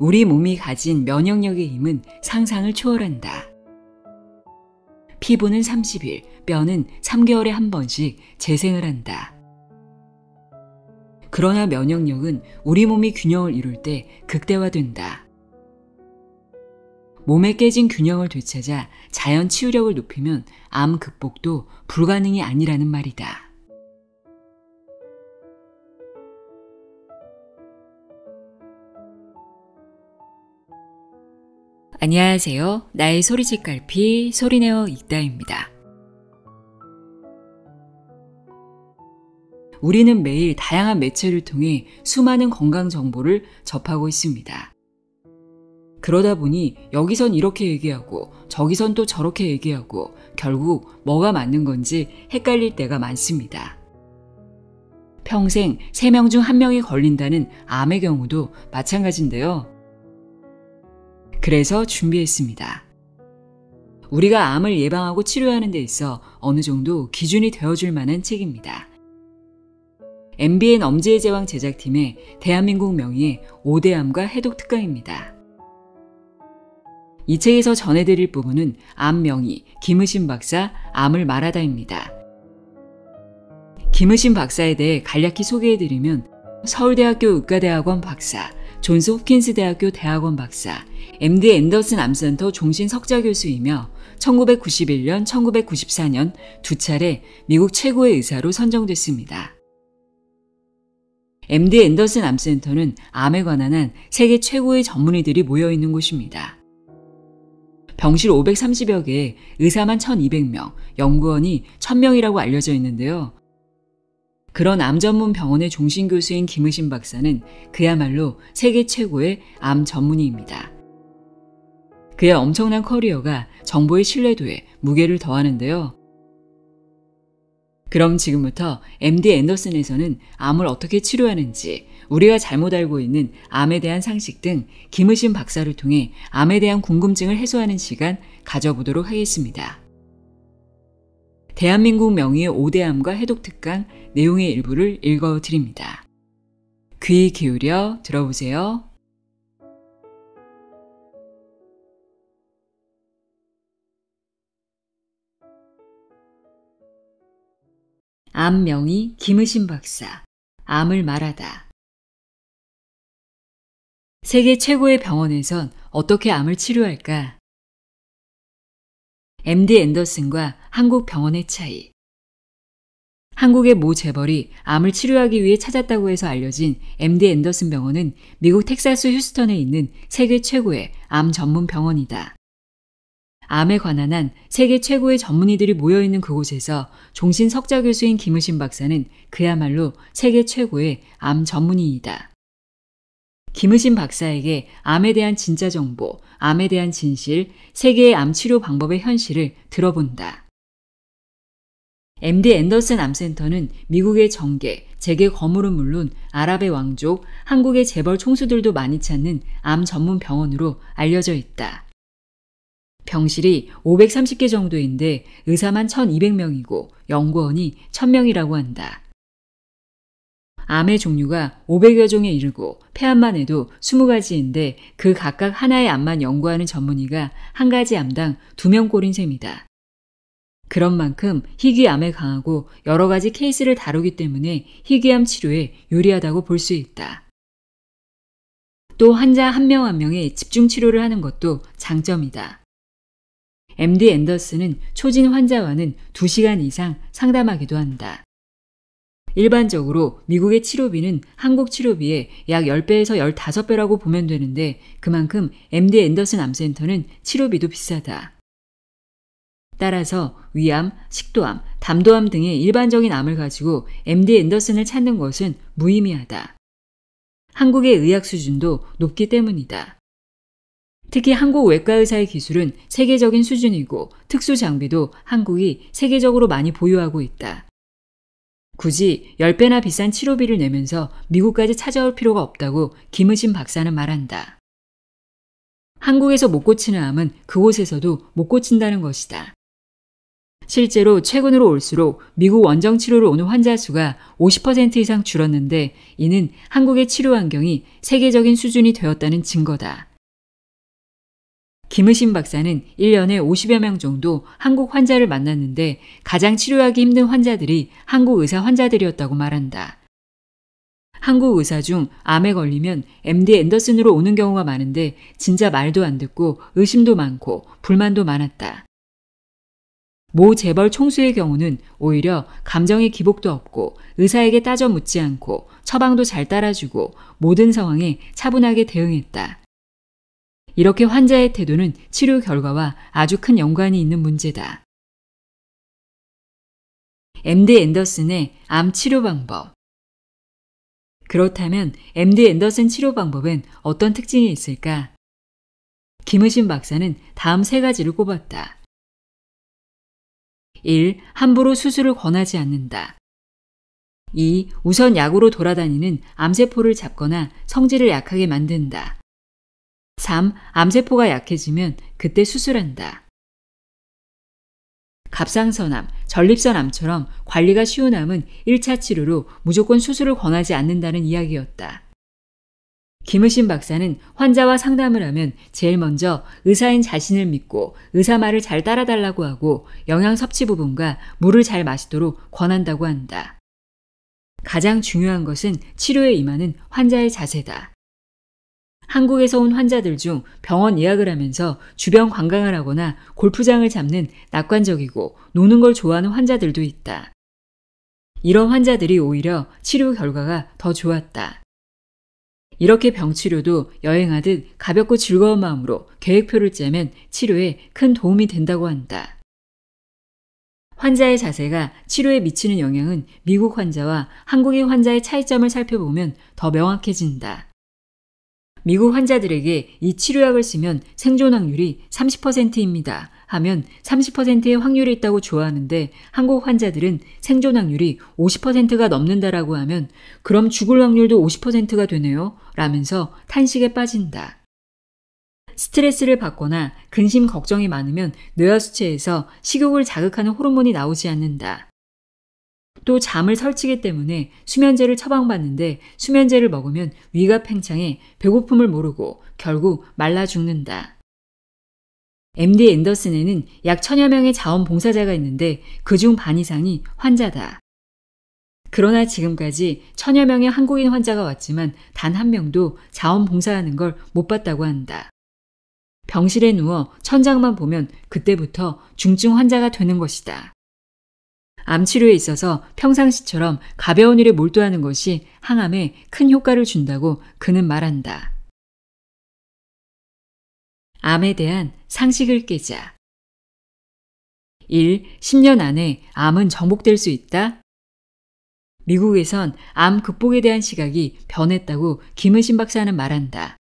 우리 몸이 가진 면역력의 힘은 상상을 초월한다. 피부는 30일, 뼈는 3개월에 한 번씩 재생을 한다. 그러나 면역력은 우리 몸이 균형을 이룰 때 극대화된다. 몸에 깨진 균형을 되찾아 자연 치유력을 높이면 암 극복도 불가능이 아니라는 말이다. 안녕하세요. 나의 소리집 갈피 소리내어 읽다입니다. 우리는 매일 다양한 매체를 통해 수많은 건강 정보를 접하고 있습니다. 그러다 보니 여기선 이렇게 얘기하고 저기선 또 저렇게 얘기하고 결국 뭐가 맞는 건지 헷갈릴 때가 많습니다. 평생 3명 중 1명이 걸린다는 암의 경우도 마찬가지인데요. 그래서 준비했습니다. 우리가 암을 예방하고 치료하는 데 있어 어느 정도 기준이 되어줄 만한 책입니다. MBN 엄지의 제왕 제작팀의 대한민국 명의의 5대암과 해독 특강입니다. 이 책에서 전해드릴 부분은 암 명의 김의신 박사 암을 말하다입니다. 김의신 박사에 대해 간략히 소개해드리면 서울대학교 의과대학원 박사, 존스 홉킨스 대학교 대학원 박사, MD 앤더슨 암센터 종신 석좌 교수이며 1991년, 1994년 두 차례 미국 최고의 의사로 선정됐습니다. MD 앤더슨 암센터는 암에 관한 한 세계 최고의 전문의들이 모여 있는 곳입니다. 병실 530여 개에 의사만 1200명, 연구원이 1000명이라고 알려져 있는데요. 그런 암 전문 병원의 종신 교수인 김의신 박사는 그야말로 세계 최고의 암 전문의입니다. 그의 엄청난 커리어가 정보의 신뢰도에 무게를 더하는데요. 그럼 지금부터 MD 앤더슨에서는 암을 어떻게 치료하는지, 우리가 잘못 알고 있는 암에 대한 상식 등 김의신 박사를 통해 암에 대한 궁금증을 해소하는 시간 가져보도록 하겠습니다. 대한민국 명의의 오대함과 해독특강 내용의 일부를 읽어드립니다. 귀 기울여 들어보세요. 암명의 김의신 박사, 암을 말하다. 세계 최고의 병원에선 어떻게 암을 치료할까? MD 앤더슨과 한국 병원의 차이. 한국의 모 재벌이 암을 치료하기 위해 찾았다고 해서 알려진 MD 앤더슨 병원은 미국 텍사스 휴스턴에 있는 세계 최고의 암 전문 병원이다. 암에 관한 한 세계 최고의 전문의들이 모여있는 그곳에서 종신 석자 교수인 김우신 박사는 그야말로 세계 최고의 암 전문의이다. 김우신 박사에게 암에 대한 진짜 정보, 암에 대한 진실, 세계의 암 치료 방법의 현실을 들어본다. MD 앤더슨 암센터는 미국의 정계, 재계 거물은 물론 아랍의 왕족, 한국의 재벌 총수들도 많이 찾는 암 전문 병원으로 알려져 있다. 병실이 530개 정도인데 의사만 1200명이고 연구원이 1000명이라고 한다. 암의 종류가 500여 종에 이르고 폐암만 해도 20가지인데 그 각각 하나의 암만 연구하는 전문의가 한 가지 암당 2명 꼴인 셈이다. 그런 만큼 희귀암에 강하고 여러 가지 케이스를 다루기 때문에 희귀암 치료에 유리하다고 볼 수 있다. 또 환자 한 명 한 명에 집중 치료를 하는 것도 장점이다. MD 앤더슨은 초진 환자와는 2시간 이상 상담하기도 한다. 일반적으로 미국의 치료비는 한국 치료비의 약 10배에서 15배라고 보면 되는데 그만큼 MD 앤더슨 암센터는 치료비도 비싸다. 따라서 위암, 식도암, 담도암 등의 일반적인 암을 가지고 MD 앤더슨을 찾는 것은 무의미하다. 한국의 의학 수준도 높기 때문이다. 특히 한국 외과 의사의 기술은 세계적인 수준이고 특수 장비도 한국이 세계적으로 많이 보유하고 있다. 굳이 10배나 비싼 치료비를 내면서 미국까지 찾아올 필요가 없다고 김의신 박사는 말한다. 한국에서 못 고치는 암은 그곳에서도 못 고친다는 것이다. 실제로 최근으로 올수록 미국 원정 치료를 오는 환자 수가 50% 이상 줄었는데 이는 한국의 치료 환경이 세계적인 수준이 되었다는 증거다. 김의심 박사는 1년에 50여 명 정도 한국 환자를 만났는데 가장 치료하기 힘든 환자들이 한국 의사 환자들이었다고 말한다. 한국 의사 중 암에 걸리면 MD 앤더슨으로 오는 경우가 많은데 진짜 말도 안 듣고 의심도 많고 불만도 많았다. 모 재벌 총수의 경우는 오히려 감정의 기복도 없고 의사에게 따져 묻지 않고 처방도 잘 따라주고 모든 상황에 차분하게 대응했다. 이렇게 환자의 태도는 치료 결과와 아주 큰 연관이 있는 문제다. MD 앤더슨의 암 치료 방법. 그렇다면 MD 앤더슨 치료 방법엔 어떤 특징이 있을까? 김의신 박사는 다음 세 가지를 꼽았다. 1. 함부로 수술을 권하지 않는다. 2. 우선 약으로 돌아다니는 암세포를 잡거나 성질을 약하게 만든다. 3. 암세포가 약해지면 그때 수술한다. 갑상선암, 전립선암처럼 관리가 쉬운 암은 1차 치료로 무조건 수술을 권하지 않는다는 이야기였다. 김우신 박사는 환자와 상담을 하면 제일 먼저 의사인 자신을 믿고 의사 말을 잘 따라달라고 하고 영양 섭취 부분과 물을 잘 마시도록 권한다고 한다. 가장 중요한 것은 치료에 임하는 환자의 자세다. 한국에서 온 환자들 중 병원 예약을 하면서 주변 관광을 하거나 골프장을 잡는 낙관적이고 노는 걸 좋아하는 환자들도 있다. 이런 환자들이 오히려 치료 결과가 더 좋았다. 이렇게 병치료도 여행하듯 가볍고 즐거운 마음으로 계획표를 짜면 치료에 큰 도움이 된다고 한다. 환자의 자세가 치료에 미치는 영향은 미국 환자와 한국인 환자의 차이점을 살펴보면 더 명확해진다. 미국 환자들에게 이 치료약을 쓰면 생존 확률이 30%입니다. 하면 30%의 확률이 있다고 좋아하는데 한국 환자들은 생존 확률이 50%가 넘는다라고 하면 그럼 죽을 확률도 50%가 되네요. 라면서 탄식에 빠진다. 스트레스를 받거나 근심 걱정이 많으면 뇌하 수체에서 식욕을 자극하는 호르몬이 나오지 않는다. 또 잠을 설치기 때문에 수면제를 처방받는데 수면제를 먹으면 위가 팽창해 배고픔을 모르고 결국 말라 죽는다. MD 앤더슨에는 약 천여 명의 자원봉사자가 있는데 그 중 반 이상이 환자다. 그러나 지금까지 천여 명의 한국인 환자가 왔지만 단 한 명도 자원봉사하는 걸 못 봤다고 한다. 병실에 누워 천장만 보면 그때부터 중증 환자가 되는 것이다. 암 치료에 있어서 평상시처럼 가벼운 일에 몰두하는 것이 항암에 큰 효과를 준다고 그는 말한다. 암에 대한 상식을 깨자. 1. 10년 안에 암은 정복될 수 있다. 미국에선 암 극복에 대한 시각이 변했다고 김은신 박사는 말한다.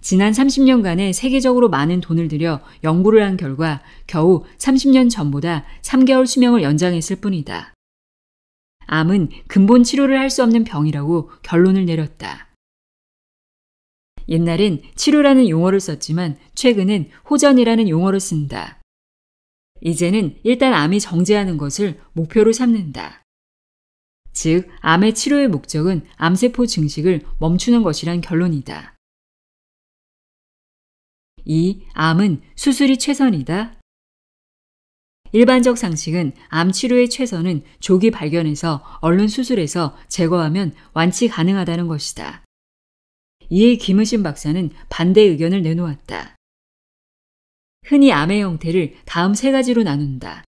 지난 30년간의 세계적으로 많은 돈을 들여 연구를 한 결과 겨우 30년 전보다 3개월 수명을 연장했을 뿐이다. 암은 근본 치료를 할 수 없는 병이라고 결론을 내렸다. 옛날엔 치료라는 용어를 썼지만 최근엔 호전이라는 용어를 쓴다. 이제는 일단 암이 정제하는 것을 목표로 삼는다. 즉, 암의 치료의 목적은 암세포 증식을 멈추는 것이란 결론이다. 2. 암은 수술이 최선이다. 일반적 상식은 암 치료의 최선은 조기 발견에서 얼른 수술해서 제거하면 완치 가능하다는 것이다. 이에 김은신 박사는 반대 의견을 내놓았다. 흔히 암의 형태를 다음 세 가지로 나눈다.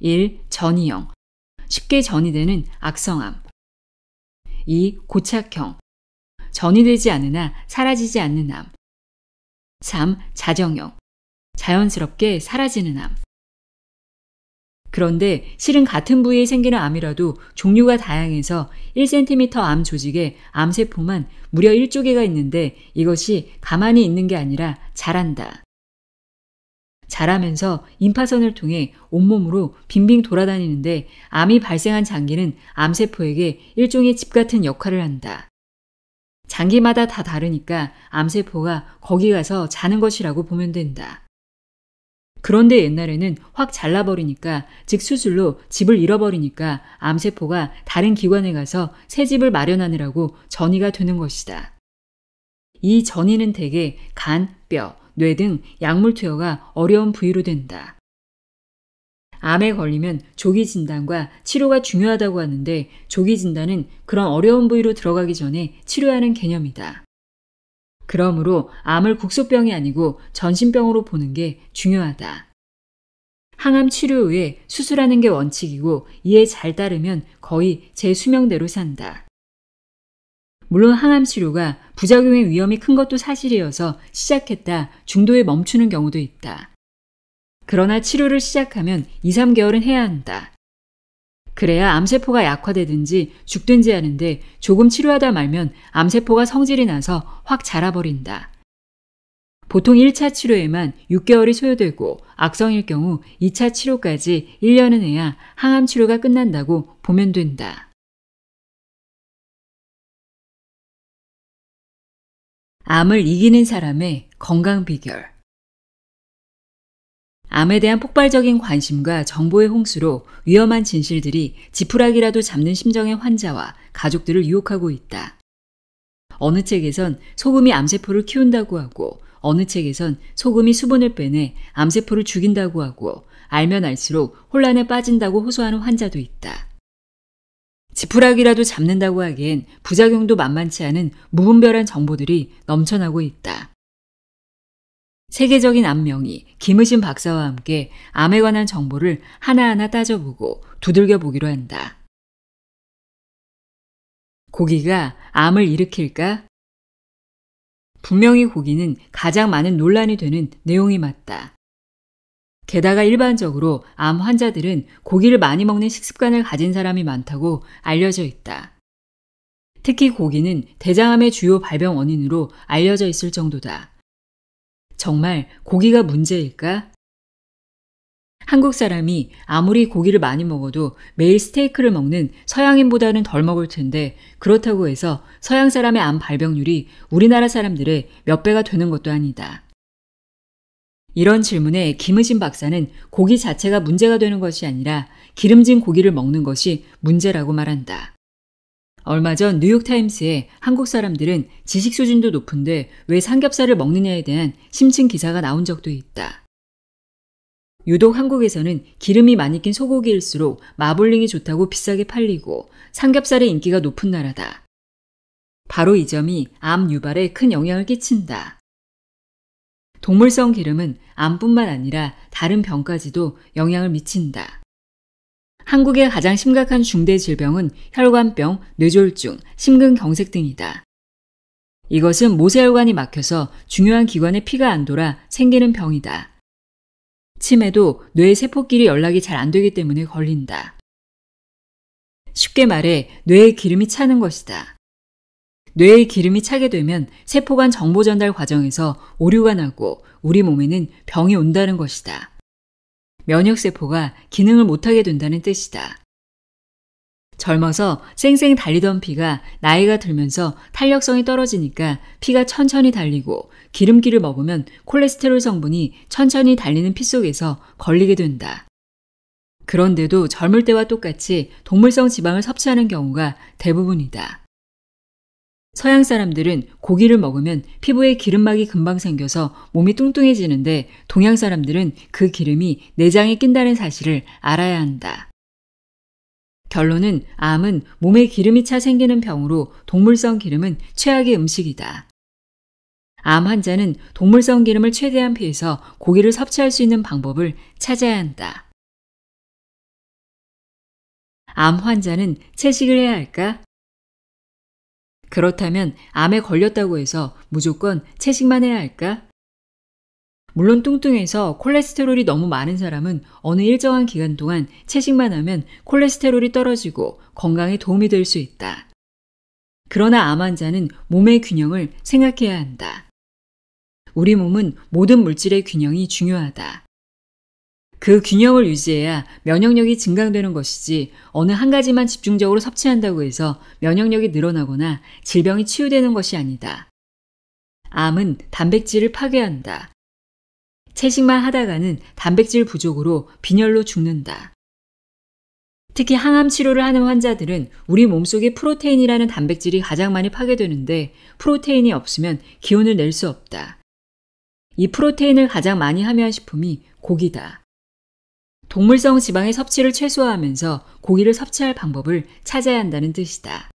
1. 전이형. 쉽게 전이되는 악성암. 2. 고착형. 전이되지 않으나 사라지지 않는 암. 3. 자정형. 자연스럽게 사라지는 암. 그런데 실은 같은 부위에 생기는 암이라도 종류가 다양해서 1cm 암 조직에 암세포만 무려 1조개가 있는데 이것이 가만히 있는 게 아니라 자란다. 자라면서 임파선을 통해 온몸으로 빙빙 돌아다니는데 암이 발생한 장기는 암세포에게 일종의 집 같은 역할을 한다. 장기마다 다 다르니까 암세포가 거기 가서 자는 것이라고 보면 된다. 그런데 옛날에는 확 잘라버리니까, 즉 수술로 집을 잃어버리니까 암세포가 다른 기관에 가서 새 집을 마련하느라고 전이가 되는 것이다. 이 전이는 대개 간, 뼈, 뇌 등 약물 투여가 어려운 부위로 된다. 암에 걸리면 조기 진단과 치료가 중요하다고 하는데 조기 진단은 그런 어려운 부위로 들어가기 전에 치료하는 개념이다. 그러므로 암을 국소병이 아니고 전신병으로 보는 게 중요하다. 항암 치료 후에 수술하는 게 원칙이고 이에 잘 따르면 거의 제 수명대로 산다. 물론 항암 치료가 부작용의 위험이 큰 것도 사실이어서 시작했다 중도에 멈추는 경우도 있다. 그러나 치료를 시작하면 2, 3개월은 해야 한다. 그래야 암세포가 약화되든지 죽든지 하는데 조금 치료하다 말면 암세포가 성질이 나서 확 자라버린다. 보통 1차 치료에만 6개월이 소요되고 악성일 경우 2차 치료까지 1년은 해야 항암 치료가 끝난다고 보면 된다. 암을 이기는 사람의 건강 비결 암에 대한 폭발적인 관심과 정보의 홍수로 위험한 진실들이 지푸라기라도 잡는 심정의 환자와 가족들을 유혹하고 있다. 어느 책에선 소금이 암세포를 키운다고 하고, 어느 책에선 소금이 수분을 빼내 암세포를 죽인다고 하고, 알면 알수록 혼란에 빠진다고 호소하는 환자도 있다. 지푸라기라도 잡는다고 하기엔 부작용도 만만치 않은 무분별한 정보들이 넘쳐나고 있다. 세계적인 안명이 김의신 박사와 함께 암에 관한 정보를 하나하나 따져보고 두들겨 보기로 한다. 고기가 암을 일으킬까? 분명히 고기는 가장 많은 논란이 되는 내용이 맞다. 게다가 일반적으로 암 환자들은 고기를 많이 먹는 식습관을 가진 사람이 많다고 알려져 있다. 특히 고기는 대장암의 주요 발병 원인으로 알려져 있을 정도다. 정말 고기가 문제일까? 한국 사람이 아무리 고기를 많이 먹어도 매일 스테이크를 먹는 서양인보다는 덜 먹을 텐데 그렇다고 해서 서양 사람의 암 발병률이 우리나라 사람들의 몇 배가 되는 것도 아니다. 이런 질문에 김의진 박사는 고기 자체가 문제가 되는 것이 아니라 기름진 고기를 먹는 것이 문제라고 말한다. 얼마 전 뉴욕타임스에 한국 사람들은 지식 수준도 높은데 왜 삼겹살을 먹느냐에 대한 심층 기사가 나온 적도 있다. 유독 한국에서는 기름이 많이 낀 소고기일수록 마블링이 좋다고 비싸게 팔리고 삼겹살의 인기가 높은 나라다. 바로 이 점이 암 유발에 큰 영향을 끼친다. 동물성 기름은 암뿐만 아니라 다른 병까지도 영향을 미친다. 한국의 가장 심각한 중대 질병은 혈관병, 뇌졸중, 심근경색 등이다. 이것은 모세혈관이 막혀서 중요한 기관에 피가 안 돌아 생기는 병이다. 치매도 뇌 세포끼리 연락이 잘 안 되기 때문에 걸린다. 쉽게 말해 뇌에 기름이 차는 것이다. 뇌에 기름이 차게 되면 세포 간 정보 전달 과정에서 오류가 나고 우리 몸에는 병이 온다는 것이다. 면역세포가 기능을 못하게 된다는 뜻이다. 젊어서 쌩쌩 달리던 피가 나이가 들면서 탄력성이 떨어지니까 피가 천천히 달리고 기름기를 먹으면 콜레스테롤 성분이 천천히 달리는 피 속에서 걸리게 된다. 그런데도 젊을 때와 똑같이 동물성 지방을 섭취하는 경우가 대부분이다. 서양 사람들은 고기를 먹으면 피부에 기름막이 금방 생겨서 몸이 뚱뚱해지는데 동양 사람들은 그 기름이 내장에 낀다는 사실을 알아야 한다. 결론은 암은 몸에 기름이 차 생기는 병으로 동물성 기름은 최악의 음식이다. 암 환자는 동물성 기름을 최대한 피해서 고기를 섭취할 수 있는 방법을 찾아야 한다. 암 환자는 채식을 해야 할까? 그렇다면 암에 걸렸다고 해서 무조건 채식만 해야 할까? 물론 뚱뚱해서 콜레스테롤이 너무 많은 사람은 어느 일정한 기간 동안 채식만 하면 콜레스테롤이 떨어지고 건강에 도움이 될 수 있다. 그러나 암 환자는 몸의 균형을 생각해야 한다. 우리 몸은 모든 물질의 균형이 중요하다. 그 균형을 유지해야 면역력이 증강되는 것이지 어느 한 가지만 집중적으로 섭취한다고 해서 면역력이 늘어나거나 질병이 치유되는 것이 아니다. 암은 단백질을 파괴한다. 채식만 하다가는 단백질 부족으로 빈혈로 죽는다. 특히 항암 치료를 하는 환자들은 우리 몸속에 프로테인이라는 단백질이 가장 많이 파괴되는데 프로테인이 없으면 기운을 낼 수 없다. 이 프로테인을 가장 많이 함유한 식품이 고기다. 동물성 지방의 섭취를 최소화하면서 고기를 섭취할 방법을 찾아야 한다는 뜻이다.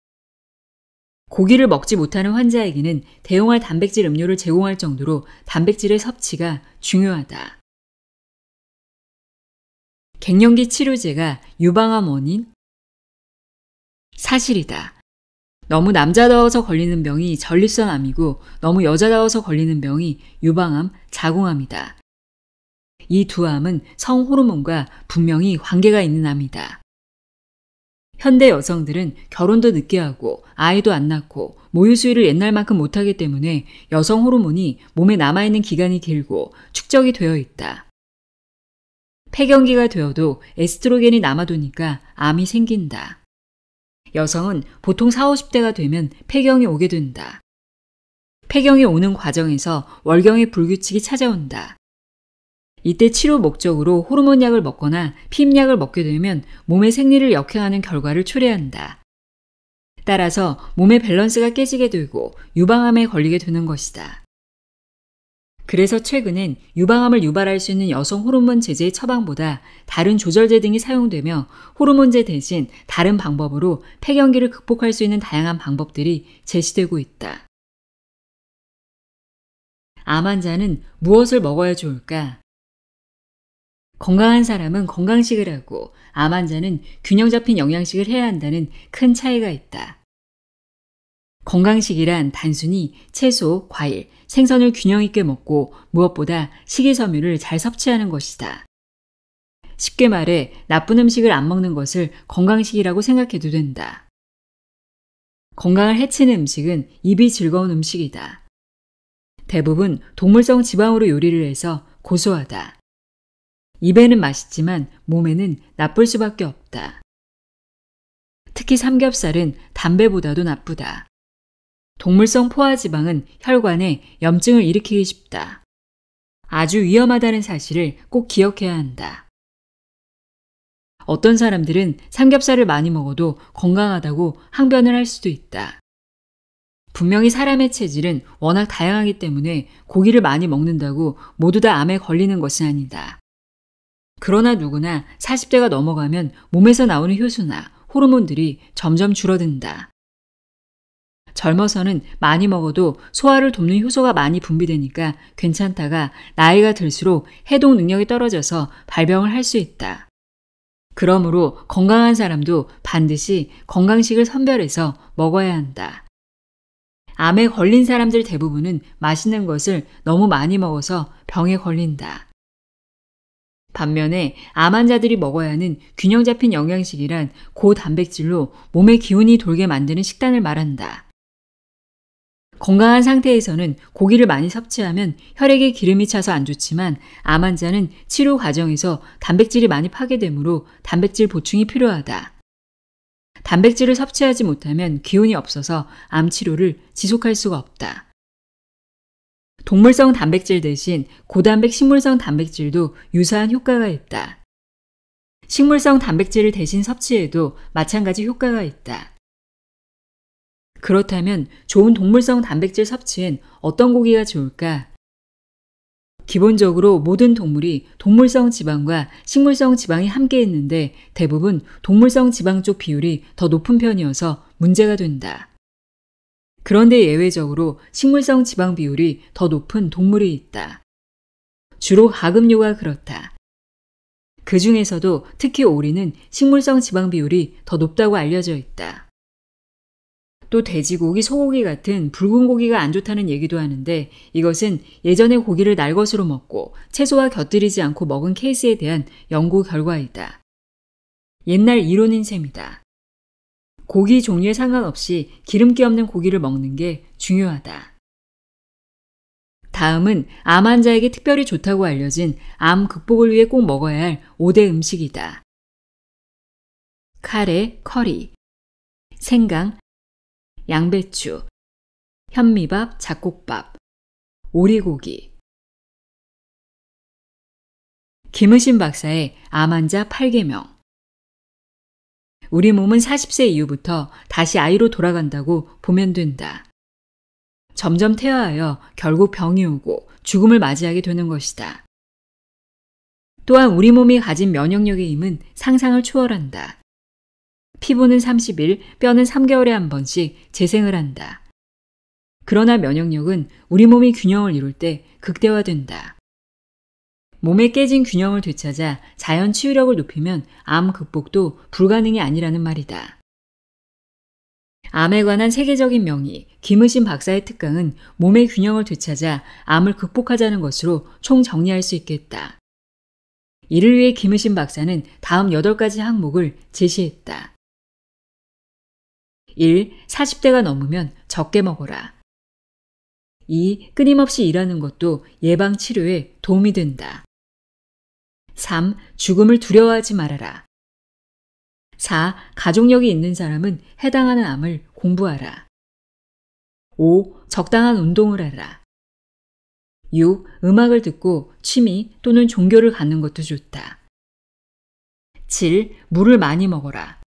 고기를 먹지 못하는 환자에게는 대용할 단백질 음료를 제공할 정도로 단백질의 섭취가 중요하다. 갱년기 치료제가 유방암 원인? 사실이다. 너무 남자다워서 걸리는 병이 전립선암이고 너무 여자다워서 걸리는 병이 유방암, 자궁암이다. 이두 암은 성호르몬과 분명히 관계가 있는 암이다. 현대 여성들은 결혼도 늦게 하고 아이도 안 낳고 모유 수유를 옛날만큼 못하기 때문에 여성 호르몬이 몸에 남아있는 기간이 길고 축적이 되어 있다. 폐경기가 되어도 에스트로겐이 남아도니까 암이 생긴다. 여성은 보통 40, 50대가 되면 폐경이 오게 된다. 폐경이 오는 과정에서 월경의 불규칙이 찾아온다. 이때 치료 목적으로 호르몬 약을 먹거나 피임약을 먹게 되면 몸의 생리를 역행하는 결과를 초래한다. 따라서 몸의 밸런스가 깨지게 되고 유방암에 걸리게 되는 것이다. 그래서 최근엔 유방암을 유발할 수 있는 여성 호르몬 제제의 처방보다 다른 조절제 등이 사용되며 호르몬제 대신 다른 방법으로 폐경기를 극복할 수 있는 다양한 방법들이 제시되고 있다. 암 환자는 무엇을 먹어야 좋을까? 건강한 사람은 건강식을 하고 암 환자는 균형 잡힌 영양식을 해야 한다는 큰 차이가 있다. 건강식이란 단순히 채소, 과일, 생선을 균형 있게 먹고 무엇보다 식이섬유를 잘 섭취하는 것이다. 쉽게 말해 나쁜 음식을 안 먹는 것을 건강식이라고 생각해도 된다. 건강을 해치는 음식은 입이 즐거운 음식이다. 대부분 동물성 지방으로 요리를 해서 고소하다. 입에는 맛있지만 몸에는 나쁠 수밖에 없다. 특히 삼겹살은 담배보다도 나쁘다. 동물성 포화지방은 혈관에 염증을 일으키기 쉽다. 아주 위험하다는 사실을 꼭 기억해야 한다. 어떤 사람들은 삼겹살을 많이 먹어도 건강하다고 항변을 할 수도 있다. 분명히 사람의 체질은 워낙 다양하기 때문에 고기를 많이 먹는다고 모두 다 암에 걸리는 것은 아니다. 그러나 누구나 40대가 넘어가면 몸에서 나오는 효소나 호르몬들이 점점 줄어든다. 젊어서는 많이 먹어도 소화를 돕는 효소가 많이 분비되니까 괜찮다가 나이가 들수록 해독 능력이 떨어져서 발병을 할 수 있다. 그러므로 건강한 사람도 반드시 건강식을 선별해서 먹어야 한다. 암에 걸린 사람들 대부분은 맛있는 것을 너무 많이 먹어서 병에 걸린다. 반면에 암 환자들이 먹어야 하는 균형 잡힌 영양식이란 고단백질로 몸의 기운이 돌게 만드는 식단을 말한다. 건강한 상태에서는 고기를 많이 섭취하면 혈액에 기름이 차서 안 좋지만 암 환자는 치료 과정에서 단백질이 많이 파괴되므로 단백질 보충이 필요하다. 단백질을 섭취하지 못하면 기운이 없어서 암 치료를 지속할 수가 없다. 동물성 단백질 대신 고단백 식물성 단백질도 유사한 효과가 있다. 식물성 단백질을 대신 섭취해도 마찬가지 효과가 있다. 그렇다면 좋은 동물성 단백질 섭취엔 어떤 고기가 좋을까? 기본적으로 모든 동물이 동물성 지방과 식물성 지방이 함께 있는데 대부분 동물성 지방 쪽 비율이 더 높은 편이어서 문제가 된다. 그런데 예외적으로 식물성 지방 비율이 더 높은 동물이 있다. 주로 하급류가 그렇다. 그 중에서도 특히 오리는 식물성 지방 비율이 더 높다고 알려져 있다. 또 돼지고기, 소고기 같은 붉은 고기가 안 좋다는 얘기도 하는데 이것은 예전에 고기를 날것으로 먹고 채소와 곁들이지 않고 먹은 케이스에 대한 연구 결과이다. 옛날 이론인 셈이다. 고기 종류에 상관없이 기름기 없는 고기를 먹는 게 중요하다. 다음은 암 환자에게 특별히 좋다고 알려진 암 극복을 위해 꼭 먹어야 할 5대 음식이다. 카레, 커리, 생강, 양배추, 현미밥, 잡곡밥, 오리고기. 김의신 박사의 암 환자 8개명 우리 몸은 40세 이후부터 다시 아이로 돌아간다고 보면 된다. 점점 태화하여 결국 병이 오고 죽음을 맞이하게 되는 것이다. 또한 우리 몸이 가진 면역력의 힘은 상상을 초월한다. 피부는 30일, 뼈는 3개월에 한 번씩 재생을 한다. 그러나 면역력은 우리 몸이 균형을 이룰 때 극대화된다. 몸에 깨진 균형을 되찾아 자연 치유력을 높이면 암 극복도 불가능이 아니라는 말이다. 암에 관한 세계적인 명의 김의신 박사의 특강은 몸의 균형을 되찾아 암을 극복하자는 것으로 총 정리할 수 있겠다. 이를 위해 김의신 박사는 다음 8가지 항목을 제시했다. 1. 40대가 넘으면 적게 먹어라. 2. 끊임없이 일하는 것도 예방 치료에 도움이 된다. 3. 죽음을 두려워하지 말아라. 4. 가족력이 있는 사람은 해당하는 암을 공부하라. 5. 적당한 운동을 하라. 6. 음악을 듣고 취미 또는 종교를 갖는 것도 좋다. 7. 물을 많이 먹어라.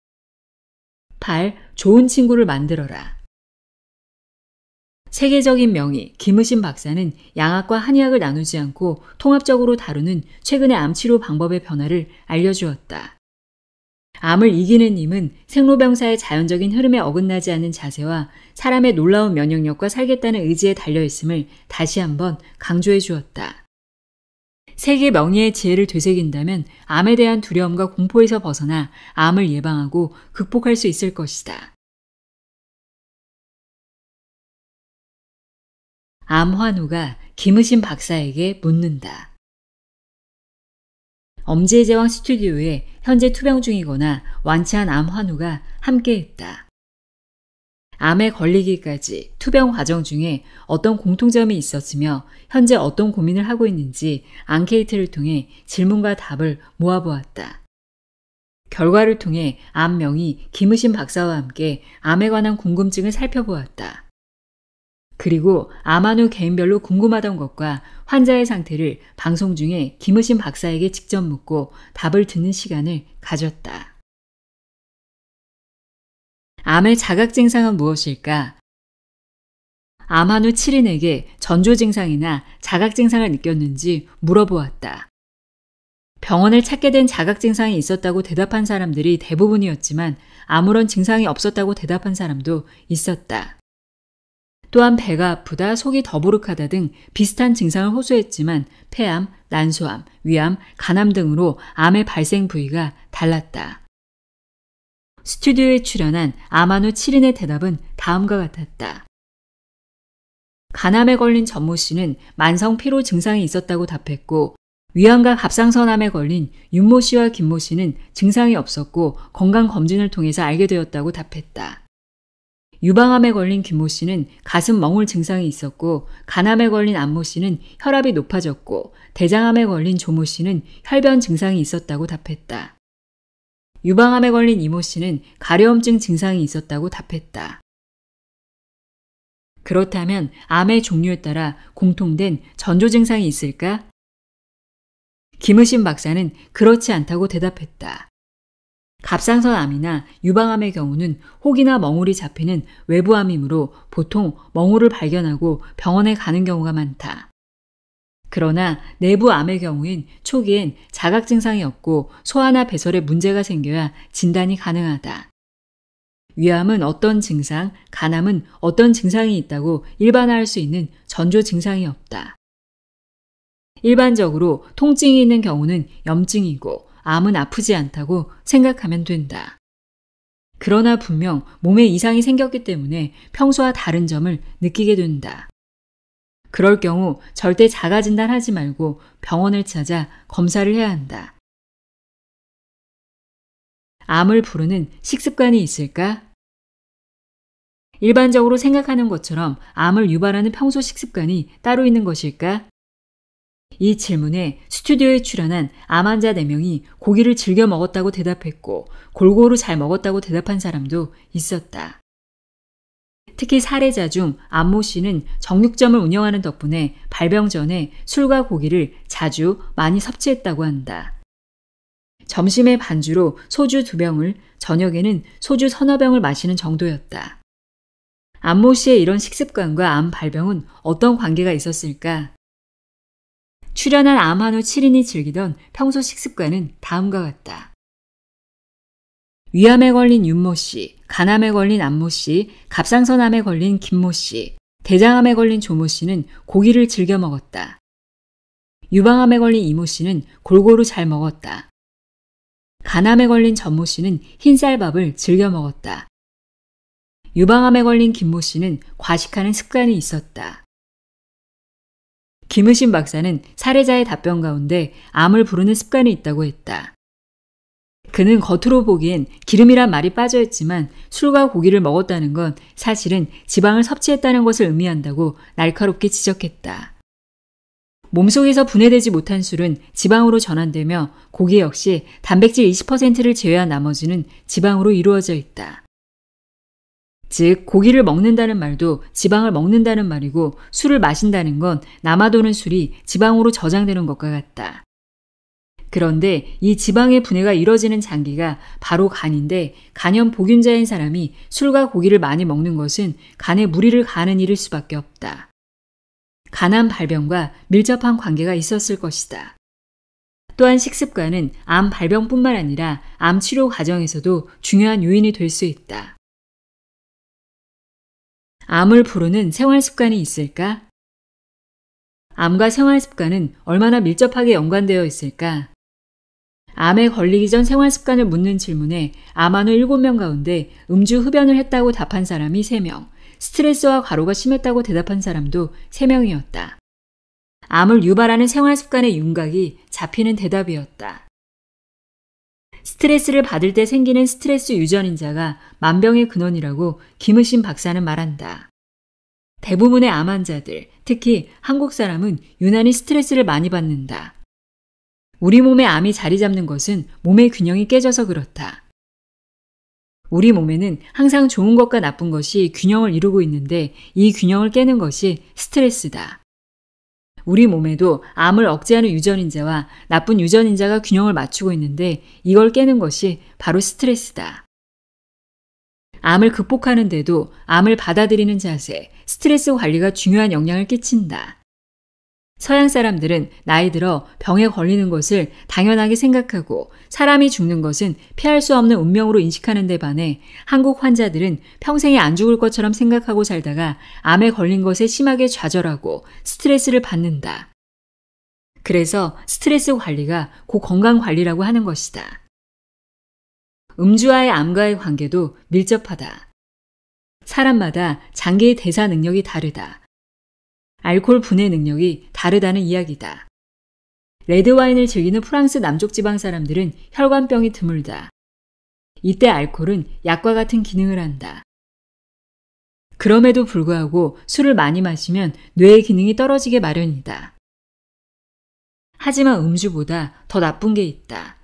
8. 좋은 친구를 만들어라. 세계적인 명의 김의신 박사는 양학과 한의학을 나누지 않고 통합적으로 다루는 최근의 암치료 방법의 변화를 알려주었다. 암을 이기는 힘은 생로병사의 자연적인 흐름에 어긋나지 않는 자세와 사람의 놀라운 면역력과 살겠다는 의지에 달려있음을 다시 한번 강조해 주었다. 세계 명의의 지혜를 되새긴다면 암에 대한 두려움과 공포에서 벗어나 암을 예방하고 극복할 수 있을 것이다. 암환우가 김우신 박사에게 묻는다. 엄지의 제왕 스튜디오에 현재 투병 중이거나 완치한 암환우가 함께했다. 암에 걸리기까지 투병 과정 중에 어떤 공통점이 있었으며 현재 어떤 고민을 하고 있는지 앙케이트를 통해 질문과 답을 모아보았다. 결과를 통해 암명이 김우신 박사와 함께 암에 관한 궁금증을 살펴보았다. 그리고 암환후 개인별로 궁금하던 것과 환자의 상태를 방송 중에 김우신 박사에게 직접 묻고 답을 듣는 시간을 가졌다. 암의 자각 증상은 무엇일까? 암환 후 7인에게 전조 증상이나 자각 증상을 느꼈는지 물어보았다. 병원을 찾게 된 자각 증상이 있었다고 대답한 사람들이 대부분이었지만 아무런 증상이 없었다고 대답한 사람도 있었다. 또한 배가 아프다, 속이 더부룩하다 등 비슷한 증상을 호소했지만 폐암, 난소암, 위암, 간암 등으로 암의 발생 부위가 달랐다. 스튜디오에 출연한 아마노 7인의 대답은 다음과 같았다. 간암에 걸린 전모 씨는 만성 피로 증상이 있었다고 답했고 위암과 갑상선암에 걸린 윤모 씨와 김모 씨는 증상이 없었고 건강 검진을 통해서 알게 되었다고 답했다. 유방암에 걸린 김모 씨는 가슴 멍울 증상이 있었고 간암에 걸린 안모 씨는 혈압이 높아졌고 대장암에 걸린 조모 씨는 혈변 증상이 있었다고 답했다. 유방암에 걸린 이모 씨는 가려움증 증상이 있었다고 답했다. 그렇다면 암의 종류에 따라 공통된 전조 증상이 있을까? 김우신 박사는 그렇지 않다고 대답했다. 갑상선암이나 유방암의 경우는 혹이나 멍울이 잡히는 외부암이므로 보통 멍울을 발견하고 병원에 가는 경우가 많다. 그러나 내부암의 경우엔 초기엔 자각 증상이 없고 소화나 배설에 문제가 생겨야 진단이 가능하다. 위암은 어떤 증상, 간암은 어떤 증상이 있다고 일반화할 수 있는 전조 증상이 없다. 일반적으로 통증이 있는 경우는 염증이고 암은 아프지 않다고 생각하면 된다. 그러나 분명 몸에 이상이 생겼기 때문에 평소와 다른 점을 느끼게 된다. 그럴 경우 절대 자가 진단하지 말고 병원을 찾아 검사를 해야 한다. 암을 부르는 식습관이 있을까? 일반적으로 생각하는 것처럼 암을 유발하는 평소 식습관이 따로 있는 것일까? 이 질문에 스튜디오에 출연한 암환자 4명이 고기를 즐겨 먹었다고 대답했고 골고루 잘 먹었다고 대답한 사람도 있었다. 특히 사례자 중 안모 씨는 정육점을 운영하는 덕분에 발병 전에 술과 고기를 자주 많이 섭취했다고 한다. 점심에 반주로 소주 2병을, 저녁에는 소주 서너 병을 마시는 정도였다. 안모 씨의 이런 식습관과 암 발병은 어떤 관계가 있었을까? 출연한 아마노 7인이 즐기던 평소 식습관은 다음과 같다. 위암에 걸린 윤모 씨, 간암에 걸린 안모 씨, 갑상선암에 걸린 김모 씨, 대장암에 걸린 조모 씨는 고기를 즐겨 먹었다. 유방암에 걸린 이모 씨는 골고루 잘 먹었다. 간암에 걸린 전모 씨는 흰쌀밥을 즐겨 먹었다. 유방암에 걸린 김모 씨는 과식하는 습관이 있었다. 김의신 박사는 사례자의 답변 가운데 암을 부르는 습관이 있다고 했다. 그는 겉으로 보기엔 기름이란 말이 빠져있지만 술과 고기를 먹었다는 건 사실은 지방을 섭취했다는 것을 의미한다고 날카롭게 지적했다. 몸속에서 분해되지 못한 술은 지방으로 전환되며 고기 역시 단백질 20%를 제외한 나머지는 지방으로 이루어져 있다. 즉, 고기를 먹는다는 말도 지방을 먹는다는 말이고 술을 마신다는 건 남아도는 술이 지방으로 저장되는 것과 같다. 그런데 이 지방의 분해가 이뤄지는 장기가 바로 간인데 간염 보균자인 사람이 술과 고기를 많이 먹는 것은 간에 무리를 가는 일일 수밖에 없다. 간암 발병과 밀접한 관계가 있었을 것이다. 또한 식습관은 암 발병뿐만 아니라 암 치료 과정에서도 중요한 요인이 될 수 있다. 암을 부르는 생활 습관이 있을까? 암과 생활 습관은 얼마나 밀접하게 연관되어 있을까? 암에 걸리기 전 생활 습관을 묻는 질문에 암환우 7명 가운데 음주 흡연을 했다고 답한 사람이 3명, 스트레스와 과로가 심했다고 대답한 사람도 3명이었다. 암을 유발하는 생활 습관의 윤곽이 잡히는 대답이었다. 스트레스를 받을 때 생기는 스트레스 유전인자가 만병의 근원이라고 김의신 박사는 말한다. 대부분의 암 환자들, 특히 한국 사람은 유난히 스트레스를 많이 받는다. 우리 몸에 암이 자리 잡는 것은 몸의 균형이 깨져서 그렇다. 우리 몸에는 항상 좋은 것과 나쁜 것이 균형을 이루고 있는데 이 균형을 깨는 것이 스트레스다. 우리 몸에도 암을 억제하는 유전인자와 나쁜 유전인자가 균형을 맞추고 있는데 이걸 깨는 것이 바로 스트레스다. 암을 극복하는데도 암을 받아들이는 자세, 스트레스 관리가 중요한 영향을 끼친다. 서양 사람들은 나이 들어 병에 걸리는 것을 당연하게 생각하고 사람이 죽는 것은 피할 수 없는 운명으로 인식하는 데 반해 한국 환자들은 평생에 안 죽을 것처럼 생각하고 살다가 암에 걸린 것에 심하게 좌절하고 스트레스를 받는다. 그래서 스트레스 관리가 고 건강 관리라고 하는 것이다. 음주와의 암과의 관계도 밀접하다. 사람마다 장기의 대사 능력이 다르다. 알코올 분해 능력이 다르다는 이야기다. 레드와인을 즐기는 프랑스 남쪽 지방 사람들은 혈관병이 드물다. 이때 알코올은 약과 같은 기능을 한다. 그럼에도 불구하고 술을 많이 마시면 뇌의 기능이 떨어지게 마련이다. 하지만 음주보다 더 나쁜 게 있다.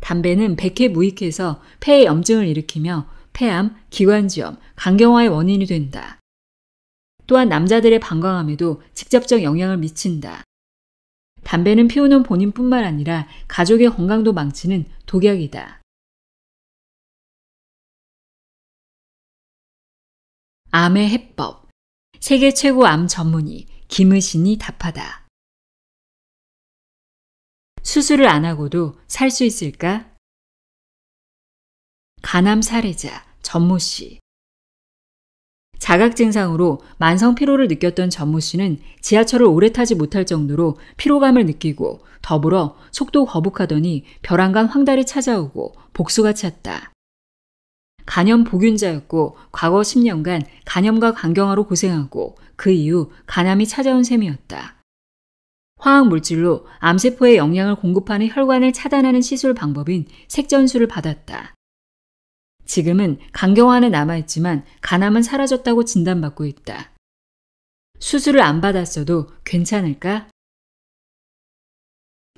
담배는 백해 무익해서 폐에 염증을 일으키며 폐암, 기관지염, 간경화의 원인이 된다. 또한 남자들의 방광함에도 직접적 영향을 미친다. 담배는 피우는 본인뿐만 아니라 가족의 건강도 망치는 독약이다. 암의 해법. 세계 최고 암 전문의 김의신이 답하다. 수술을 안 하고도 살 수 있을까? 간암 살해자 전모 씨. 자각 증상으로 만성 피로를 느꼈던 전모 씨는 지하철을 오래 타지 못할 정도로 피로감을 느끼고 더불어 속도 거북하더니 벼랑간 황달이 찾아오고 복수가 찼다. 간염 보균자였고 과거 10년간 간염과 간경화로 고생하고 그 이후 간암이 찾아온 셈이었다. 화학 물질로 암세포에 영양을 공급하는 혈관을 차단하는 시술 방법인 색전술을 받았다. 지금은 강경화는 남아있지만 간암은 사라졌다고 진단받고 있다. 수술을 안 받았어도 괜찮을까?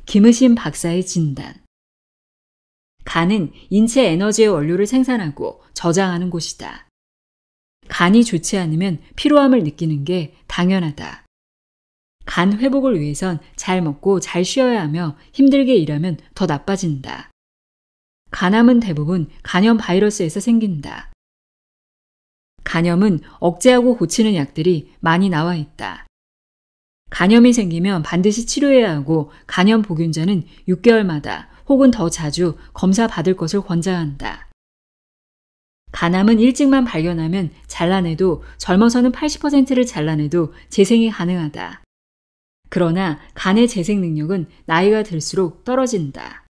김의심 박사의 진단. 간은 인체 에너지의 원료를 생산하고 저장하는 곳이다. 간이 좋지 않으면 피로함을 느끼는 게 당연하다. 간 회복을 위해선 잘 먹고 잘 쉬어야 하며 힘들게 일하면 더 나빠진다. 간암은 대부분 간염 바이러스에서 생긴다. 간염은 억제하고 고치는 약들이 많이 나와 있다. 간염이 생기면 반드시 치료해야 하고 간염 보균자는 6개월마다 혹은 더 자주 검사 받을 것을 권장한다. 간암은 일찍만 발견하면 잘라내도 젊어서는 80%를 잘라내도 재생이 가능하다. 그러나 간의 재생 능력은 나이가 들수록 떨어진다.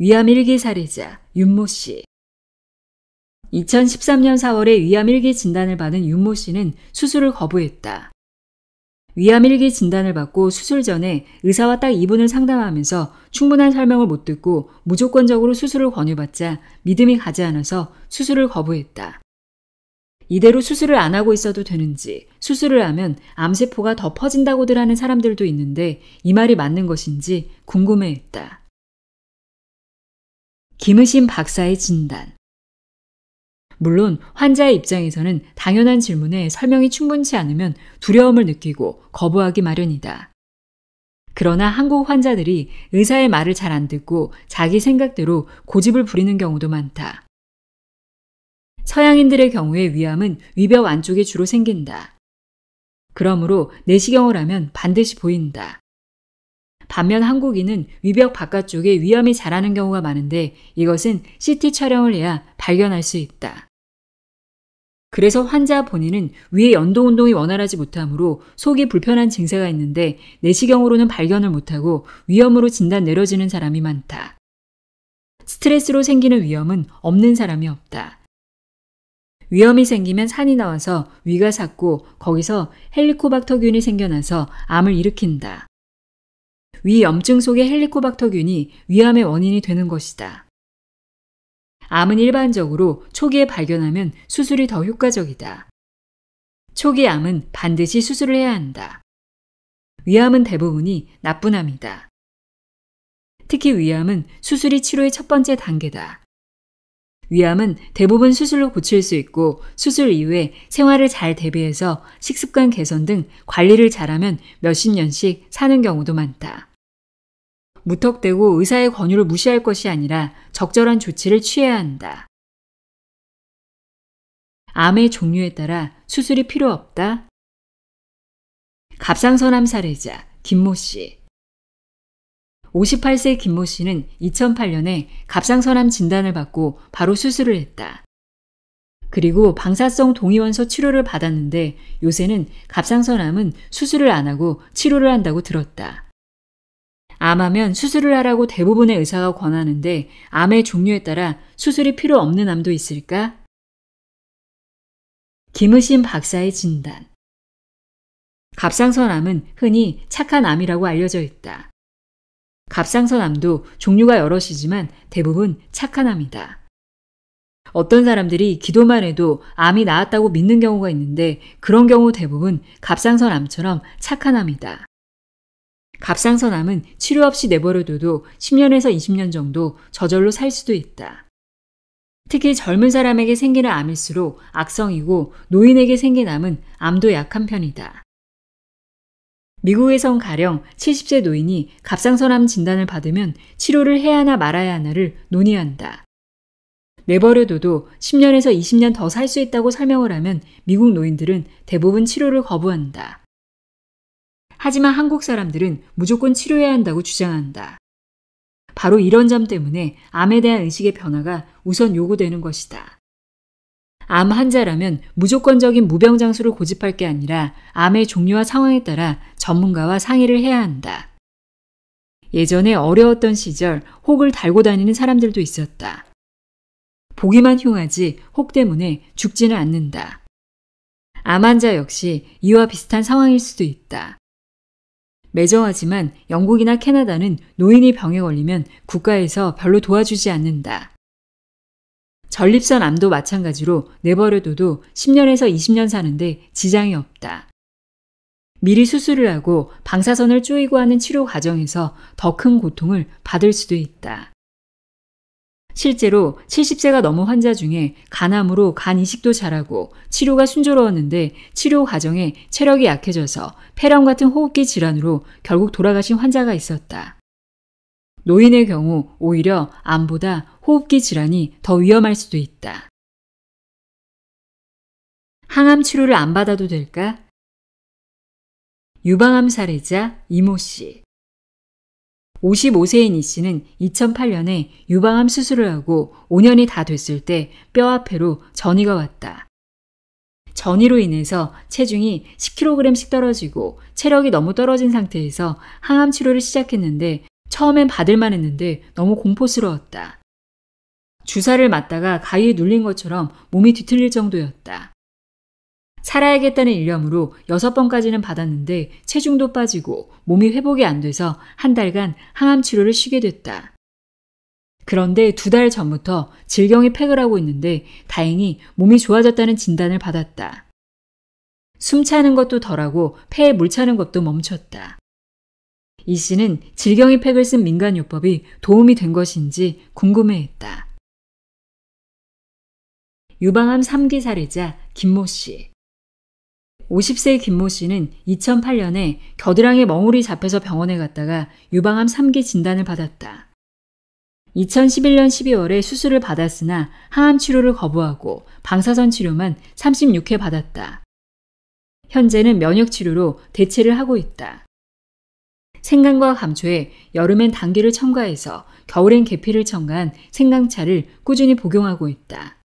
위암 1기 살해자 윤모 씨. 2013년 4월에 위암 1기 진단을 받은 윤모 씨는 수술을 거부했다. 위암 1기 진단을 받고 수술 전에 의사와 딱 2분을 상담하면서 충분한 설명을 못 듣고 무조건적으로 수술을 권유받자 믿음이 가지 않아서 수술을 거부했다. 이대로 수술을 안 하고 있어도 되는지 수술을 하면 암세포가 더 퍼진다고들 하는 사람들도 있는데 이 말이 맞는 것인지 궁금해했다. 김의심 박사의 진단. 물론 환자의 입장에서는 당연한 질문에 설명이 충분치 않으면 두려움을 느끼고 거부하기 마련이다. 그러나 한국 환자들이 의사의 말을 잘 안 듣고 자기 생각대로 고집을 부리는 경우도 많다. 서양인들의 경우에 위암은 위벽 안쪽에 주로 생긴다. 그러므로 내시경을 하면 반드시 보인다. 반면 한국인은 위벽 바깥쪽에 위험이 자라는 경우가 많은데 이것은 CT 촬영을 해야 발견할 수 있다. 그래서 환자 본인은 위의 연도 운동이 원활하지 못하므로 속이 불편한 증세가 있는데 내시경으로는 발견을 못하고 위험으로 진단 내려지는 사람이 많다. 스트레스로 생기는 위험은 없는 사람이 없다. 위험이 생기면 산이 나와서 위가 삭고 거기서 헬리코박터균이 생겨나서 암을 일으킨다. 위 염증 속의 헬리코박터균이 위암의 원인이 되는 것이다. 암은 일반적으로 초기에 발견하면 수술이 더 효과적이다. 초기 암은 반드시 수술을 해야 한다. 위암은 대부분이 나쁜 암이다. 특히 위암은 수술이 치료의 첫 번째 단계다. 위암은 대부분 수술로 고칠 수 있고 수술 이후에 생활을 잘 대비해서 식습관 개선 등 관리를 잘하면 몇십 년씩 사는 경우도 많다. 무턱대고 의사의 권유를 무시할 것이 아니라 적절한 조치를 취해야 한다. 암의 종류에 따라 수술이 필요 없다. 갑상선암 사례자 김모 씨 58세 김모 씨는 2008년에 갑상선암 진단을 받고 바로 수술을 했다. 그리고 방사성 동위원서 치료를 받았는데 요새는 갑상선암은 수술을 안 하고 치료를 한다고 들었다. 암하면 수술을 하라고 대부분의 의사가 권하는데 암의 종류에 따라 수술이 필요 없는 암도 있을까? 김의심 박사의 진단. 갑상선암은 흔히 착한 암이라고 알려져 있다. 갑상선암도 종류가 여럿이지만 대부분 착한 암이다. 어떤 사람들이 기도만 해도 암이 나았다고 믿는 경우가 있는데 그런 경우 대부분 갑상선암처럼 착한 암이다. 갑상선암은 치료 없이 내버려둬도 10년에서 20년 정도 저절로 살 수도 있다. 특히 젊은 사람에게 생기는 암일수록 악성이고 노인에게 생긴 암은 암도 약한 편이다. 미국에선 가령 70세 노인이 갑상선암 진단을 받으면 치료를 해야 하나 말아야 하나를 논의한다. 내버려둬도 10년에서 20년 더 살 수 있다고 설명을 하면 미국 노인들은 대부분 치료를 거부한다. 하지만 한국 사람들은 무조건 치료해야 한다고 주장한다. 바로 이런 점 때문에 암에 대한 의식의 변화가 우선 요구되는 것이다. 암 환자라면 무조건적인 무병장수를 고집할 게 아니라 암의 종류와 상황에 따라 전문가와 상의를 해야 한다. 예전에 어려웠던 시절 혹을 달고 다니는 사람들도 있었다. 보기만 흉하지 혹 때문에 죽지는 않는다. 암 환자 역시 이와 비슷한 상황일 수도 있다. 매정하지만 영국이나 캐나다는 노인이 병에 걸리면 국가에서 별로 도와주지 않는다. 전립선 암도 마찬가지로 내버려둬도 10년에서 20년 사는데 지장이 없다. 미리 수술을 하고 방사선을 쪼이고 하는 치료 과정에서 더 큰 고통을 받을 수도 있다. 실제로 70세가 넘은 환자 중에 간암으로 간 이식도 잘하고 치료가 순조로웠는데 치료 과정에 체력이 약해져서 폐렴 같은 호흡기 질환으로 결국 돌아가신 환자가 있었다. 노인의 경우 오히려 암보다 호흡기 질환이 더 위험할 수도 있다. 항암 치료를 안 받아도 될까? 유방암 사례자 이모 씨. 55세인 이 씨는 2008년에 유방암 수술을 하고 5년이 다 됐을 때 뼈 앞에로 전이가 왔다. 전이로 인해서 체중이 10kg씩 떨어지고 체력이 너무 떨어진 상태에서 항암 치료를 시작했는데 처음엔 받을만 했는데 너무 공포스러웠다. 주사를 맞다가 가위에 눌린 것처럼 몸이 뒤틀릴 정도였다. 살아야겠다는 일념으로 6번까지는 받았는데 체중도 빠지고 몸이 회복이 안 돼서 한 달간 항암 치료를 쉬게 됐다. 그런데 두 달 전부터 질경이 팩을 하고 있는데 다행히 몸이 좋아졌다는 진단을 받았다. 숨 차는 것도 덜하고 폐에 물 차는 것도 멈췄다. 이 씨는 질경이 팩을 쓴 민간요법이 도움이 된 것인지 궁금해했다. 유방암 3기 사례자 김모 씨. 50세 김모 씨는 2008년에 겨드랑이 멍울이 잡혀서 병원에 갔다가 유방암 3기 진단을 받았다. 2011년 12월에 수술을 받았으나 항암 치료를 거부하고 방사선 치료만 36회 받았다. 현재는 면역 치료로 대체를 하고 있다. 생강과 감초에 여름엔 당기를 첨가해서 겨울엔 계피를 첨가한 생강차를 꾸준히 복용하고 있다.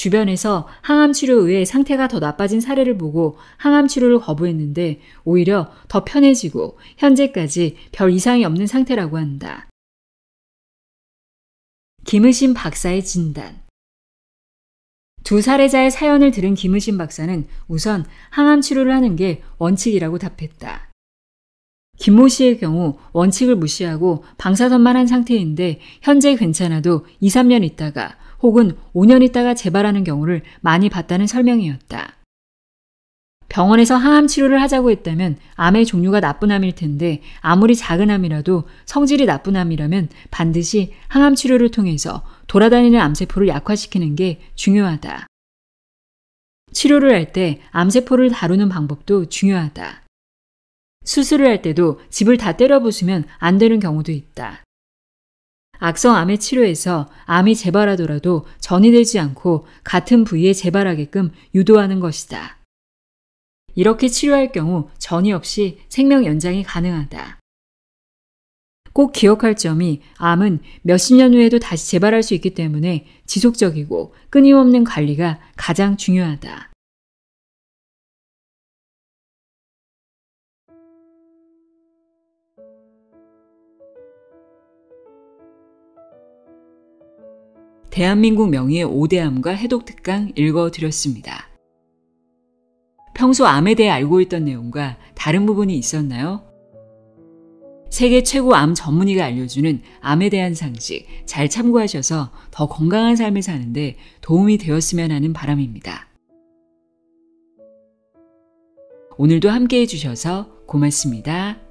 주변에서 항암치료의 상태가 더 나빠진 사례를 보고 항암치료를 거부했는데 오히려 더 편해지고 현재까지 별 이상이 없는 상태라고 한다. 김의심 박사의 진단 두 사례자의 사연을 들은 김의심 박사는 우선 항암 치료를 하는 게 원칙이라고 답했다. 김모 씨의 경우 원칙을 무시하고 방사선만 한 상태인데 현재 괜찮아도 2, 3년 있다가 혹은 5년 있다가 재발하는 경우를 많이 봤다는 설명이었다. 병원에서 항암 치료를 하자고 했다면 암의 종류가 나쁜 암일 텐데 아무리 작은 암이라도 성질이 나쁜 암이라면 반드시 항암 치료를 통해서 돌아다니는 암세포를 약화시키는 게 중요하다. 치료를 할 때 암세포를 다루는 방법도 중요하다. 수술을 할 때도 집을 다 때려 부수면 안 되는 경우도 있다. 악성 암의 치료에서 암이 재발하더라도 전이되지 않고 같은 부위에 재발하게끔 유도하는 것이다. 이렇게 치료할 경우 전이 없이 생명 연장이 가능하다. 꼭 기억할 점이 암은 몇십 년 후에도 다시 재발할 수 있기 때문에 지속적이고 끊임없는 관리가 가장 중요하다. 대한민국 명의의 오대암과 해독특강 읽어드렸습니다. 평소 암에 대해 알고 있던 내용과 다른 부분이 있었나요? 세계 최고 암 전문의가 알려주는 암에 대한 상식 잘 참고하셔서 더 건강한 삶을 사는데 도움이 되었으면 하는 바람입니다. 오늘도 함께 해주셔서 고맙습니다.